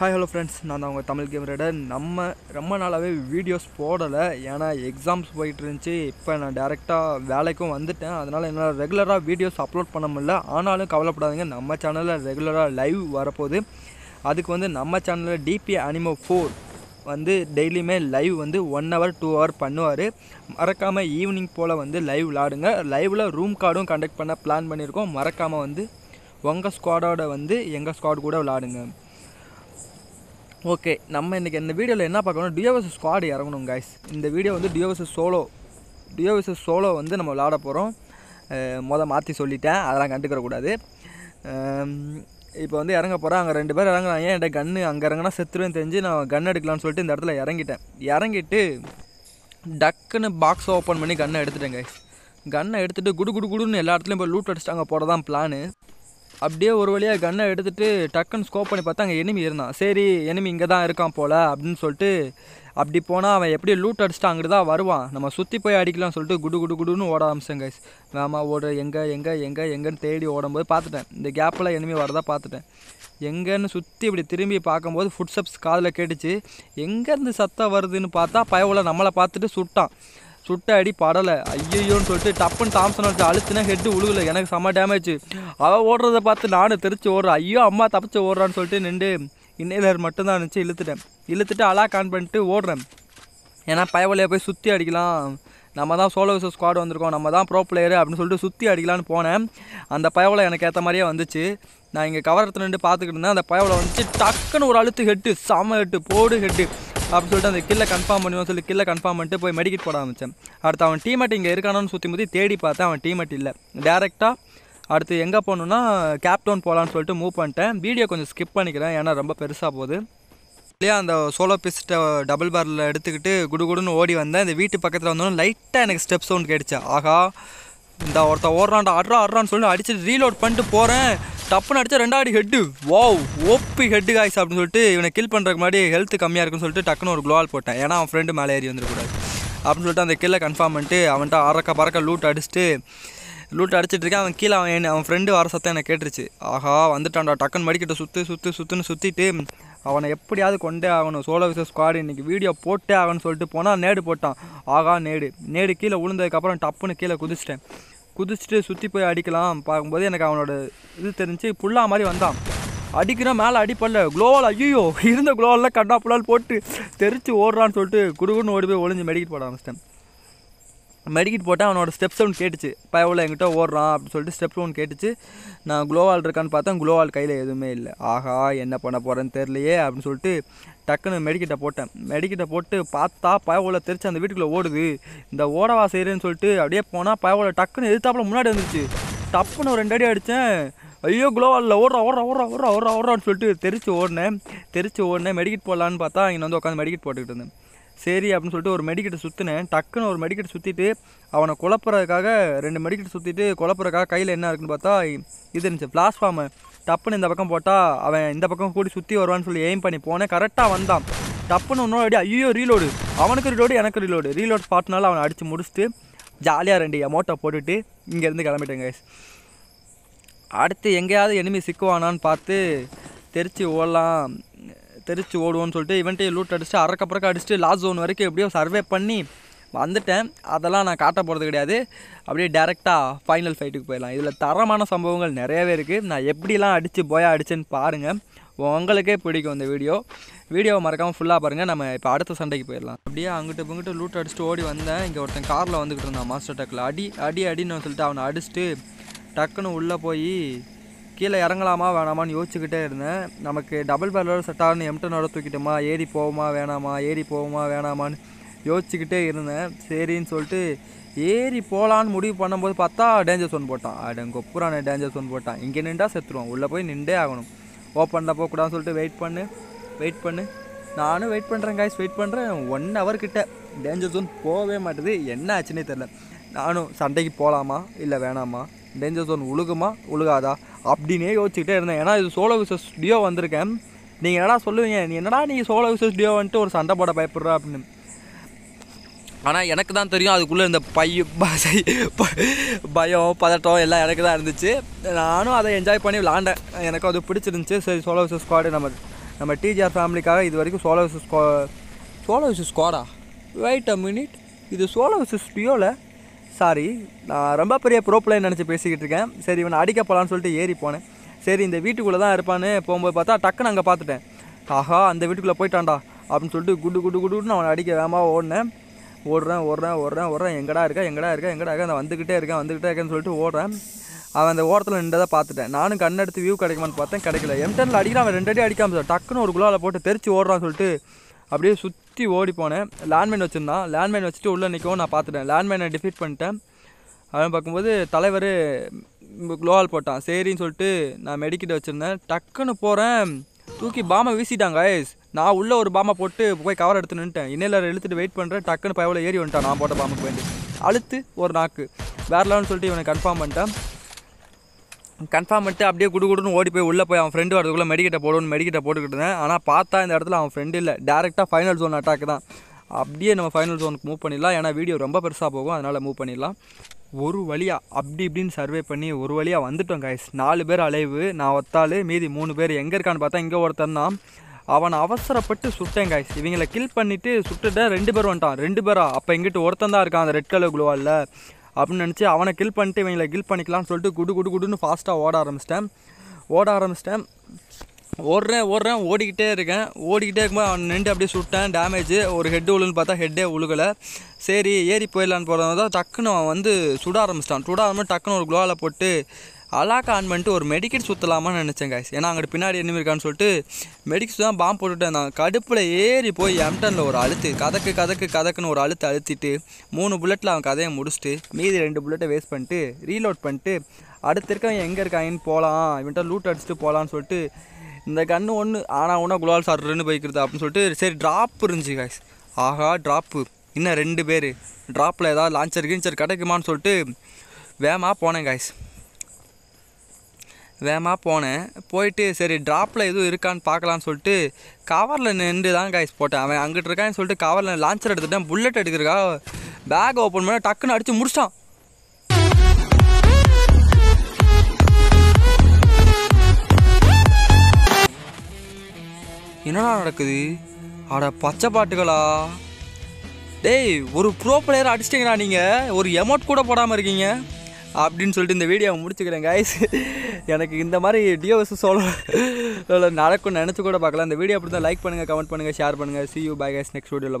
hi hello friends நான் அவங்க Tamil game rider நம்ம ரொம்ப நாளாகவே வீடியோஸ் போடலை ஏன்னா எக்ஸாம்ஸ் போயிட்டு இருந்துச்சு இப்போ நான் டேரெக்டாக வேலைக்கும் வந்துட்டேன் அதனால் என்னால் ரெகுலராக வீடியோஸ் அப்லோட் பண்ண முடியல ஆனாலும் கவலைப்படாதீங்க நம்ம சேனலில் ரெகுலராக லைவ் வரப்போகுது அதுக்கு வந்து நம்ம சேனலில் டிபி அனிமோ ஃபோர் வந்து டெய்லியுமே லைவ் வந்து ஒன் ஹவர் டூ ஹவர் பண்ணுவார் மறக்காமல் ஈவினிங் போல் வந்து லைவ் விளாடுங்க லைவில் ரூம் கார்டும் கண்டக்ட் பண்ண பிளான் பண்ணியிருக்கோம் மறக்காமல் வந்து உங்கள் ஸ்குவாடோட வந்து எங்கள் ஸ்குவாட் கூட விளாடுங்க ஓகே நம்ம இன்றைக்கி இந்த வீடியோவில் என்ன பார்க்கணும் டியோவர்ஸ் ஸ்குவாடு இறங்கணும் கைஸ் இந்த வீடியோ வந்து டியோவர்ஸ் சோலோ டியோவர்ஸ் சோலோ வந்து நம்ம விளாட போகிறோம் மொதல் மாற்றி சொல்லிட்டேன் அதெல்லாம் கண்டுக்கிறக்கூடாது இப்போ வந்து இறங்க போகிறேன் அங்கே ரெண்டு பேர் இறங்குறாங்க என்கிட்ட கன்று அங்கே இறங்கினா செத்துருவேன் தெரிஞ்சு நான் கன் எடுக்கலான்னு சொல்லிட்டு இந்த இடத்துல இறங்கிட்டேன் இறங்கிட்டு டக்குன்னு பாக்ஸ் ஓப்பன் பண்ணி கன்னை எடுத்துட்டேன் கைஸ் கன்னை எடுத்துகிட்டு குடு குடு குடுன்னு எல்லா இடத்துலையும் போய் லூட் அடிச்சிட்டாங்க போட தான் பிளானு அப்படியே ஒரு வழியாக கன்னை எடுத்துகிட்டு டக்குன்னு ஸ்கோப் பண்ணி பார்த்தா அங்கே எனிமி இருந்தான் சரி எனிமி இங்கே தான் இருக்கான் போல் அப்படின்னு சொல்லிட்டு அப்படி போனால் அவன் எப்படி லூட் அடிச்சுட்டு அங்கிட்டு தான் வருவான் நம்ம சுற்றி போய் அடிக்கலாம்னு சொல்லிட்டு குடு குடு குடுன்னு ஓட ஆரம்பிச்சேன் கைஸ் வேமா ஓடுற எங்கே எங்கே எங்கே எங்கேன்னு தேடி ஓடும்போது பார்த்துட்டேன் இந்த கேப்பில் எனிமி வரதா பார்த்துட்டேன் எங்கேன்னு சுற்றி இப்படி திரும்பி பார்க்கும்போது ஃபுட் ஸ்டெப்ஸ் காதில் கேட்டுச்சு எங்கேருந்து சத்தம் வருதுன்னு பார்த்தா பயவுல நம்மளை பார்த்துட்டு சுட்டான் சுட்ட அடி படலை ஐயோன்னு சொல்லிட்டு டப்புன்னு தாம்சன் வச்சு அழுத்தினா ஹெட்டு உழுகல எனக்கு செம்ம டேமேஜ் அவள் ஓடுறதை பார்த்து நானும் தெரிச்சு ஓடுறேன் ஐயோ அம்மா தப்பிச்சு ஓடுறான்னு சொல்லிட்டு நின்று இன்னையிலர் மட்டும்தான் இருந்துச்சு இழுத்துட்டேன் இழுத்துட்டு அலா கான் பண்ணிட்டு ஓடுறேன் ஏன்னா பயவலையை போய் சுற்றி அடிக்கலாம் நம்ம தான் சோலோ விசோ ஸ்குவாட் வந்திருக்கோம் நம்ம தான் ப்ரோ பிளேயரு அப்படின்னு சொல்லிட்டு சுற்றி அடிக்கலான்னு போனேன் அந்த பயவலை எனக்கு ஏற்ற மாதிரியே வந்துச்சு நான் இங்கே கவரத்தில் நின்று பார்த்துக்கிட்டு இருந்தேன் அந்த பயவலை வந்துச்சு டக்குன்னு ஒரு அழுத்து ஹெட்டு செம ஹெட்டு போடு ஹெட்டு அப்படின்னு சொல்லிட்டு அந்த கில்லை கன்ஃபார்ம் பண்ணுவோம் சொல்லி கில்லை கன்ஃபார்ம் பண்ணிட்டு போய் மெடிக்கிட் போட ஆரம்பித்தேன் அடுத்து அவன் டீமெட் இங்கே இருக்கானோன்னு சுற்றி முற்றி தேடி பார்த்தேன் அவன் டீமெட் இல்லை டேரெக்டாக அடுத்து எங்கே போகணுன்னா கேப்டவுன் போகலான்னு சொல்லிட்டு மூவ் பண்ணிட்டேன் வீடியோ கொஞ்சம் ஸ்கிப் பண்ணிக்கிறேன் ஏன்னா ரொம்ப பெருசாக போகுது இல்லையா அந்த சோலோ பிஸ்ட்டை டபுள் பாரில் எடுத்துக்கிட்டு குடுகுடுன்னு ஓடி வந்தேன் இந்த வீட்டு பக்கத்தில் வந்தோன்னு லைட்டாக எனக்கு ஸ்டெப் சவுண்ட் கிடச்சா ஆகா இந்த ஒருத்த ஓடுறான்டா அட்ரா அட்ரான்னு சொல்லி அடிச்சுட்டு ரீலோட் பண்ணிட்டு போகிறேன் டப்புன்னு அடித்த ரெண்டாடி head wow OP head guys அப்படின்னு சொல்லிட்டு இவனை கில் பண்ணுறதுக்கு முன்னாடி ஹெல்த் கம்மியாக இருக்குன்னு சொல்லிட்டு டக்குன்னு ஒரு க்ளோவால் போட்டேன் ஏன்னா அவன் ஃப்ரெண்டு மேலே ஏறி வந்துடக்கூடாது அப்படின்னு சொல்லிட்டு அந்த கில்லை கன்ஃபார்ம் பண்ணிட்டு அவன்கிட்ட அறக்க பறக்க லூட் அடிச்சுட்டு லூட் இருக்கேன் அவன் கீழே அவன் அவன் ஃப்ரெண்டு வர சத்தம் எனக்கு கேட்டுருச்சு ஆஹா வந்துட்டான்டா டக்குன்னு மடிக்கிட்ட சுற்று சுற்று சுற்றுன்னு சுற்றிட்டு அவனை எப்படியாவது கொண்டே ஆகணும் சோலோ விச ஸ்குவாடு இன்றைக்கி வீடியோ போட்டே ஆகணும்னு சொல்லிட்டு போனால் நேடு போட்டான் ஆகா நேடு நேடு கீழே விழுந்ததுக்கப்புறம் டப்புன்னு கீழே குதிச்சிட்டேன் குதிச்சுட்டு சுற்றி போய் அடிக்கலாம் பார்க்கும்போது எனக்கு அவனோட இது தெரிஞ்சு புல்லா மாதிரி வந்தான் அடிக்கிறோம் மேலே அடிப்படல குளோவல் ஐயோ இருந்த குளோவலில் கண்டா புல்லால் போட்டு தெரிச்சு ஓடுறான்னு சொல்லிட்டு குடுகுன்னு ஓடி போய் ஒளிஞ்சு மெடிக்கிட்டு போட ஆரம்பிச்சிட்டேன் மெடிக்கிட் போட்டால் அவனோட ஸ்டெப் சவுண்ட் கேட்டுச்சு பயவில் என்கிட்ட ஓடுறான் அப்படின்னு சொல்லிட்டு ஸ்டெப் சவுண்ட் கேட்டுச்சு நான் குளோவால் இருக்கான்னு பார்த்தேன் குளோவால் கையில் எதுவுமே இல்லை ஆஹா என்ன பண்ண போகிறேன்னு தெரிலையே அப்படின்னு சொல்லிட்டு டக்குன்னு மெடிக்கிட்ட போட்டேன் மெடிக்கிட்ட போட்டு பார்த்தா பயவோலை தெரிச்சு அந்த வீட்டுக்குள்ளே ஓடுது இந்த ஓடவா செய்கிறேன்னு சொல்லிட்டு அப்படியே போனால் பயவோலை டக்குன்னு எதிர்த்தாப்பில் முன்னாடி வந்துச்சு டப்புன்னு ஒரு ரெண்டு அடி அடித்தேன் ஐயோ குளோவாலில் ஓடுறா ஓடுறா ஓடுறா ஓடுறா ஓடுறா ஓடுறான்னு சொல்லிட்டு தெரிச்சு ஓடினேன் தெரிச்சு ஓடினேன் மெடிக்கிட் போடலான்னு பார்த்தா இங்கே வந்து உட்காந்து மெடிக்கிட் போட்டுக்கிட்டு இருந்தேன் சரி அப்படின்னு சொல்லிட்டு ஒரு மெடிக்கெட்டை சுற்றினேன் டக்குன்னு ஒரு மெடிக்கெட் சுற்றிட்டு அவனை குழப்பறதுக்காக ரெண்டு மெடிக்கெட் சுற்றிட்டு குழப்பறதுக்காக கையில் என்ன இருக்குன்னு பார்த்தா இது இருந்துச்சு பிளாஸ்ஃபார்மு டப்புன்னு இந்த பக்கம் போட்டால் அவன் இந்த பக்கம் கூடி சுற்றி வருவான்னு சொல்லி எய்ம் பண்ணி போனேன் கரெக்டாக வந்தான் டப்புன்னு இன்னொரு அடி ஐயோ ரீலோடு அவனுக்கு ரீலோடு எனக்கு ரீலோடு ரீலோடு ஸ்பாட்னால அவனை அடித்து முடிச்சுட்டு ஜாலியாக ரெண்டு எமோட்டை போட்டுட்டு இங்கேருந்து கிளம்பிட்டேன் கைஸ் அடுத்து எங்கேயாவது எனிமி சிக்குவானான்னு பார்த்து தெரித்து ஓடலாம் தெரிச்சு ஓடுவோன்னு சொல்லிட்டு இவன்ட்டே லூட் அடிச்சுட்டு அறக்கப்புறக்க அடிச்சுட்டு லாஸ்ட் ஜோன் வரைக்கும் எப்படியோ சர்வே பண்ணி வந்துட்டேன் அதெல்லாம் நான் காட்ட போகிறது கிடையாது அப்படியே டேரெக்டாக ஃபைனல் ஃபைட்டுக்கு போயிடலாம் இதில் தரமான சம்பவங்கள் நிறையவே இருக்குது நான் எப்படிலாம் அடித்து போயா அடிச்சேன்னு பாருங்கள் உங்களுக்கே பிடிக்கும் இந்த வீடியோ வீடியோவை மறக்காமல் ஃபுல்லாக பாருங்கள் நம்ம இப்போ அடுத்த சண்டைக்கு போயிடலாம் அப்படியே அங்கிட்ட இங்கிட்ட லூட் அடிச்சுட்டு ஓடி வந்தேன் இங்கே ஒருத்தன் காரில் வந்துக்கிட்டு இருந்தான் மாஸ்டர் டக்கில் அடி அடி அடின்னு சொல்லிட்டு அவனை அடிச்சுட்டு டக்குன்னு உள்ளே போய் கீழே இறங்கலாமா வேணாமான்னு யோசிச்சுக்கிட்டே இருந்தேன் நமக்கு டபுள் பேரலோட செட்டார்னு எம்டனோட தூக்கிட்டோமா ஏறி போவோமா வேணாமா ஏறி போவோமா வேணாமான்னு யோசிச்சுக்கிட்டே இருந்தேன் சரின்னு சொல்லிட்டு ஏறி போகலான்னு முடிவு பண்ணும்போது பார்த்தா டேஞ்சர் சோன் போட்டான் அடங்கொப்புறான டேஞ்சர் சோன் போட்டான் இங்கே நின்றா செத்துருவான் உள்ளே போய் நின்றே ஆகணும் ஓப்பனில் போகக்கூடாதுன்னு சொல்லிட்டு வெயிட் பண்ணு வெயிட் பண்ணு நானும் வெயிட் பண்ணுறேன் காய்ஸ் வெயிட் பண்ணுறேன் ஒன் ஹவர் கிட்ட டேஞ்சர் ஜோன் போகவே மாட்டேது என்ன ஆச்சுன்னே தெரில நானும் சண்டைக்கு போகலாமா இல்லை வேணாமா டேஞ்சர் ஜோன் உழுகுமா உழுகாதா அப்படின்னே யோசிச்சுக்கிட்டே இருந்தேன் ஏன்னா இது சோலோ விசஸ் டியோ வந்திருக்கேன் நீங்கள் என்னடா சொல்லுவீங்க நீ என்னடா நீ சோலோ விசஸ் டியோ வந்துட்டு ஒரு சண்டை போட பயப்படுற அப்படின்னு ஆனால் எனக்கு தான் தெரியும் அதுக்குள்ளே இந்த பைய பசை பயம் பதட்டம் எல்லாம் எனக்கு தான் இருந்துச்சு நானும் அதை என்ஜாய் பண்ணி விளாண்டேன் எனக்கு அது பிடிச்சிருந்துச்சு சரி சோலோ விசஸ் ஸ்குவாடு நம்ம நம்ம டிஜிஆர் ஃபேமிலிக்காக இது வரைக்கும் solo versus squad solo versus ஸ்குவாடா வெயிட் அ மினிட் இது சோலோ விசஸ் டியோவில் சாரி நான் ரொம்ப பெரிய ப்ரோப்ளைன் நினச்சி பேசிக்கிட்டு இருக்கேன் சரி இவனை அடிக்க போகலான்னு சொல்லிட்டு ஏறி போனேன் சரி இந்த வீட்டுக்குள்ளே தான் இருப்பான்னு போகும்போது பார்த்தா டக்குன்னு அங்கே பார்த்துட்டேன் ஆஹா அந்த வீட்டுக்குள்ளே போயிட்டான்டா அப்படின்னு சொல்லிட்டு குடு குடு குடுன்னு அவனை அடிக்க வேமா ஓடினேன் ஓடுறேன் ஓடுறேன் ஓடுறேன் ஓடுறேன் எங்கடா இருக்கா எங்கடா இருக்கா எங்கடா இருக்கா நான் வந்துக்கிட்டே இருக்கேன் வந்துக்கிட்டே இருக்கேன்னு சொல்லிட்டு ஓடுறேன் அவன் அந்த ஓரத்தில் நின்றதை பார்த்துட்டேன் நானும் கண் எடுத்து வியூ கிடைக்குமான்னு பார்த்தேன் கிடைக்கல எம்டனில் அடிக்கலாம் அவன் ரெண்டு அடி அடிக்காமல் டக்குன்னு ஒரு குழாவில் போட்டு தெரிச்சு ஓடுறான்னு சொல்லிட்டு அப்படியே சுற்றி சுற்றி ஓடி போனேன் லேண்ட்மைன் வச்சுருந்தான் லேண்ட்மேன் வச்சுட்டு உள்ளே நிற்கவும் நான் பார்த்துட்டேன் லேண்ட்மேனை டிஃபீட் பண்ணிட்டேன் அவன் பார்க்கும்போது தலைவர் குளோவால் போட்டான் சரின்னு சொல்லிட்டு நான் மெடிக்கிட்ட வச்சுருந்தேன் டக்குன்னு போகிறேன் தூக்கி பாமை வீசிட்டாங்க ஐஸ் நான் உள்ளே ஒரு பாமை போட்டு போய் கவர் எடுத்து நின்ட்டேன் இன்னில் இழுத்துட்டு வெயிட் பண்ணுறேன் டக்குன்னு பயவில் ஏறி வந்துட்டான் நான் போட்ட பாம்புக்கு வேண்டி அழுத்து ஒரு நாக்கு வேறு லெவல்னு சொல்லிட்டு இவனை கன்ஃபார்ம் பண்ணிட்டேன் கன்ஃபார்ம் பண்ணிட்டு அப்படியே குடு குடுன்னு ஓடி போய் உள்ளே போய் அவன் ஃப்ரெண்டு வரதுக்குள்ளே மெடிக்கெட்டை போடணும் மெடிக்கெட்டை போட்டுக்கிட்டு இருந்தேன் ஆனால் பார்த்தா இந்த இடத்துல அவன் ஃப்ரெண்டு இல்லை டேரெக்டாக ஃபைனல் ஜோன் அட்டாக் தான் அப்படியே நம்ம ஃபைனல் ஜோனுக்கு மூவ் பண்ணிடலாம் ஏன்னா வீடியோ ரொம்ப பெருசாக போகும் அதனால் மூவ் பண்ணிடலாம் ஒரு வழியாக அப்படி இப்படின்னு சர்வே பண்ணி ஒரு வழியாக வந்துட்டோம் கைஸ் நாலு பேர் அலைவு நான் ஒத்தாள் மீதி மூணு பேர் எங்கே இருக்கான்னு பார்த்தா இங்கே ஒருத்தன் தான் அவனை அவசரப்பட்டு சுட்டேன் காய்ஸ் இவங்களை கில் பண்ணிவிட்டு சுட்டுட்டேன் ரெண்டு பேர் வந்துட்டான் ரெண்டு பேரா அப்போ எங்கிட்ட ஒருத்தன் தான் இருக்கான் அந்த ரெட் கலர் குழுவாவில் அப்படின்னு நினச்சி அவனை கில் பண்ணிட்டு இவங்களை கில் பண்ணிக்கலாம்னு சொல்லிட்டு குடு குடு குடுன்னு ஃபாஸ்ட்டாக ஓட ஆரம்பிச்சிட்டேன் ஓட ஆரம்பிச்சிட்டேன் ஓடுறேன் ஓடுறேன் ஓடிக்கிட்டே இருக்கேன் ஓடிக்கிட்டே இருக்கும்போது அவன் நின்று அப்படியே சுட்டேன் டேமேஜ் ஒரு ஹெட்டு உழுன்னு பார்த்தா ஹெட்டே உழுகலை சரி ஏறி போயிடலான்னு போகிறதா தான் டக்குன்னு அவன் வந்து சுட ஆரம்பிச்சிட்டான் சுட ஆரம்பிச்சு டக்குன்னு ஒரு குளோவில் போட்டு அலாக் ஆன் பண்ணிட்டு ஒரு மெடிக்கெட் சுற்றலாமான்னு நினச்சேன் காய்ஸ் ஏன்னா அங்கிட்டு பின்னாடி என்ன இருக்கான்னு சொல்லிட்டு மெடிக்கெட் தான் பாம்பு போட்டுட்டு இருந்தான் கடுப்பில் ஏறி போய் எம்டனில் ஒரு அழுத்து கதக்கு கதக்கு கதக்குன்னு ஒரு அழுத்து அழுத்திட்டு மூணு புல்லெட்டில் அவன் கதையை முடிச்சுட்டு மீதி ரெண்டு புல்லெட்டை வேஸ்ட் பண்ணிட்டு ரீலோட் பண்ணிட்டு அடுத்த இருக்கவன் எங்கே இருக்காங்கன்னு போகலாம் இவன்ட்ட லூட் அடிச்சுட்டு போகலான்னு சொல்லிட்டு இந்த கன்று ஒன்று ஆனால் ஒன்றா குலால் சாடுறேன்னு போய்க்கிறது அப்படின்னு சொல்லிட்டு சரி ட்ராப் இருந்துச்சு காய்ஸ் ஆஹா ட்ராப்பு இன்னும் ரெண்டு பேர் ட்ராப்பில் ஏதாவது லான்ச்சர் கீன்ச்சர் கிடைக்குமான்னு சொல்லிட்டு வேகமாக போனேன் காய்ஸ் வேகமாக போனேன் போயிட்டு சரி ட்ராப்பில் எதுவும் இருக்கான்னு பார்க்கலான்னு சொல்லிட்டு கவரில் நின்று தான் காய்ஸ் போட்டேன் அவன் அங்கிட்டு இருக்கான்னு சொல்லிட்டு கவரில் லான்ச்சர் எடுத்துட்டேன் புல்லட் எடுக்கிறக்கா பேக் ஓப்பன் பண்ண டக்குன்னு அடித்து முடிச்சிட்டான் என்னடா நடக்குது அட பச்சை பாட்டுகளா டேய் ஒரு ப்ரோ பிளேயர் அடிச்சிட்டிங்களா நீங்கள் ஒரு எமௌண்ட் கூட போடாமல் இருக்கீங்க அப்படின்னு சொல்லிட்டு இந்த வீடியோவை முடிச்சுக்கிறேன் காய்ஸ் எனக்கு இந்த மாதிரி டிஓஎஸ் சொல்ல நடக்கும் நினச்சி கூட பார்க்கலாம் இந்த வீடியோ அப்படி தான் லைக் பண்ணுங்கள் கமெண்ட் பண்ணுங்கள் ஷேர் பண்ணுங்கள் see you bye guys next வீடியோவில்